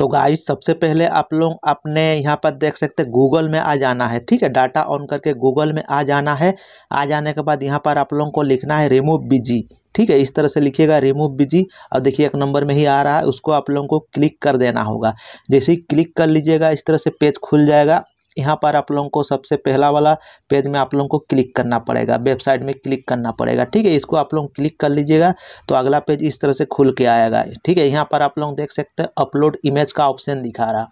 तो गाइस सबसे पहले आप लोग अपने यहाँ पर देख सकते हैं गूगल में आ जाना है ठीक है डाटा ऑन करके गूगल में आ जाना है आ जाने के बाद यहाँ पर आप लोगों को लिखना है रिमूव बिजी ठीक है इस तरह से लिखिएगा रिमूव बिजी और देखिए एक नंबर में ही आ रहा है उसको आप लोगों को क्लिक कर देना होगा जैसे ही क्लिक कर लीजिएगा इस तरह से पेज खुल जाएगा यहाँ पर आप लोगों को सबसे पहला वाला पेज में आप लोगों को क्लिक करना पड़ेगा वेबसाइट में क्लिक करना पड़ेगा ठीक है इसको आप लोग क्लिक कर लीजिएगा तो अगला पेज इस तरह से खुल के आएगा ठीक है यहाँ पर आप लोग देख सकते हैं अपलोड इमेज का ऑप्शन दिखा रहा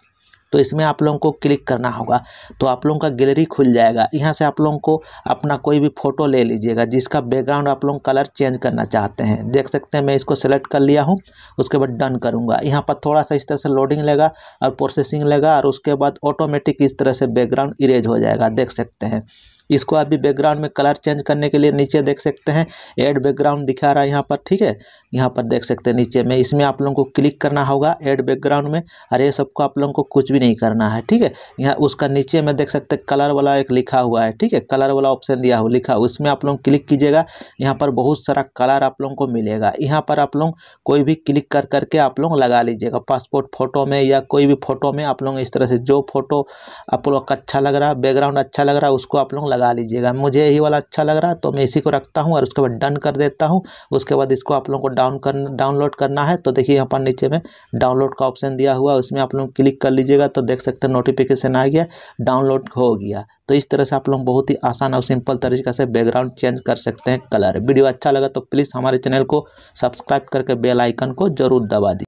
तो इसमें आप लोगों को क्लिक करना होगा तो आप लोगों का गैलरी खुल जाएगा यहाँ से आप लोगों को अपना कोई भी फ़ोटो ले लीजिएगा जिसका बैकग्राउंड आप लोग कलर चेंज करना चाहते हैं देख सकते हैं मैं इसको सेलेक्ट कर लिया हूँ उसके बाद डन करूँगा यहाँ पर थोड़ा सा इस तरह से लोडिंग लेगा और प्रोसेसिंग लेगा और उसके बाद ऑटोमेटिक इस तरह से बैकग्राउंड इरेज हो जाएगा देख सकते हैं इसको आप भी बैकग्राउंड में कलर चेंज करने के लिए नीचे देख सकते हैं एड बैकग्राउंड दिखा रहा है यहाँ पर ठीक है यहाँ पर देख सकते हैं नीचे में इसमें आप लोगों को क्लिक करना होगा एड बैकग्राउंड में और ये सबको आप लोगों को कुछ भी नहीं करना है ठीक है यहाँ उसका नीचे में देख सकते हैं कलर वाला एक लिखा हुआ है ठीक है कलर वाला ऑप्शन दिया हुआ लिखा हुआ उसमें आप लोग क्लिक कीजिएगा यहाँ पर बहुत सारा कलर आप लोगों को मिलेगा यहाँ पर आप लोग कोई भी क्लिक कर करके आप लोग लगा लीजिएगा पासपोर्ट फोटो में या कोई भी फोटो में आप लोग इस तरह से जो फोटो आप लोग अच्छा लग रहा है बैकग्राउंड अच्छा लग रहा है उसको आप लोग लगा लगा लीजिएगा मुझे यही वाला अच्छा लग रहा है तो मैं इसी को रखता हूँ और उसके बाद डन कर देता हूँ उसके बाद इसको आप लोगों को डाउन कर डाउनलोड करना है तो देखिए यहाँ पर नीचे में डाउनलोड का ऑप्शन दिया हुआ है उसमें आप लोग क्लिक कर लीजिएगा तो देख सकते हैं नोटिफिकेशन आ गया डाउनलोड हो गया तो इस तरह से आप लोग बहुत ही आसान और सिंपल तरीके से बैकग्राउंड चेंज कर सकते हैं कलर वीडियो अच्छा लगा तो प्लीज़ हमारे चैनल को सब्सक्राइब करके बेलाइकन को जरूर दबा दी